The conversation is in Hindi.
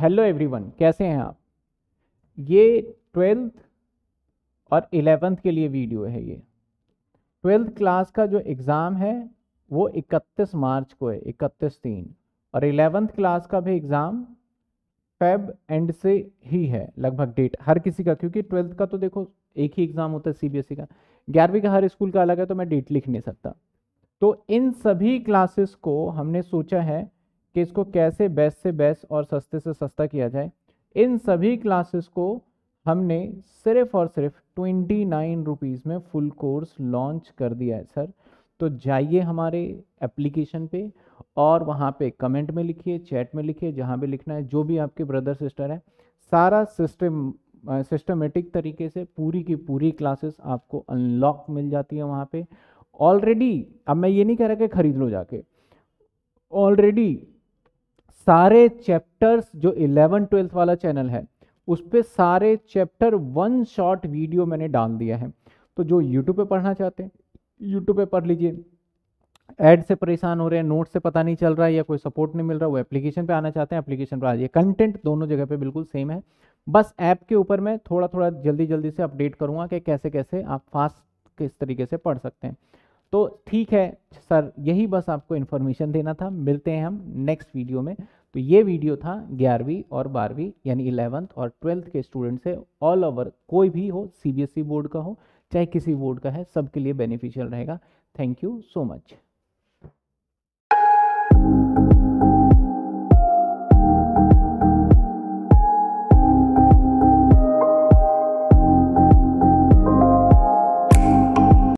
हेलो एवरीवन कैसे हैं आप ये ट्वेल्थ और एलेवेंथ के लिए वीडियो है ये ट्वेल्थ क्लास का जो एग्ज़ाम है वो 31 मार्च को है 31 तीन और एलेवेंथ क्लास का भी एग्ज़ाम फेब एंड से ही है लगभग डेट हर किसी का क्योंकि ट्वेल्थ का तो देखो एक ही एग्ज़ाम होता है सीबीएसई e का ग्यारहवीं का हर स्कूल का अलग है तो मैं डेट लिख नहीं सकता तो इन सभी क्लासेस को हमने सोचा है कि इसको कैसे बेस्ट से बेस्ट और सस्ते से सस्ता किया जाए इन सभी क्लासेस को हमने सिर्फ और सिर्फ ट्वेंटी नाइन रुपीज़ में फुल कोर्स लॉन्च कर दिया है सर तो जाइए हमारे एप्लीकेशन पे और वहाँ पे कमेंट में लिखिए चैट में लिखिए जहाँ भी लिखना है जो भी आपके ब्रदर सिस्टर हैं सारा सिस्टम सिस्टमेटिक तरीके से पूरी की पूरी क्लासेस आपको अनलॉक मिल जाती है वहाँ पे ऑलरेडी अब मैं ये नहीं कह रहा कि खरीद लो जाके ऑलरेडी सारे चैप्टर्स जो इलेवन ट्वेल्थ वाला चैनल है उस पर सारे चैप्टर वन शॉर्ट वीडियो मैंने डाल दिया है तो जो यूट्यूब पे पढ़ना चाहते हैं यूट्यूब पे पढ़ लीजिए एड से परेशान हो रहे हैं नोट से पता नहीं चल रहा है या कोई सपोर्ट नहीं मिल रहा वो एप्लीकेशन पे आना चाहते हैं एप्लीकेशन पर आ जाइए कंटेंट दोनों जगह पे बिल्कुल सेम है बस ऐप के ऊपर मैं थोड़ा थोड़ा जल्दी जल्दी से अपडेट करूँगा कि कैसे कैसे आप फास्ट किस तरीके से पढ़ सकते हैं तो ठीक है सर यही बस आपको इन्फॉर्मेशन देना था मिलते हैं हम नेक्स्ट वीडियो में तो ये वीडियो था ग्यारहवीं और बारहवीं यानी इलेवंथ और ट्वेल्थ के स्टूडेंट से ऑल ओवर कोई भी हो सी बोर्ड e का हो चाहे किसी बोर्ड का है सबके लिए बेनिफिशियल रहेगा थैंक यू सो मच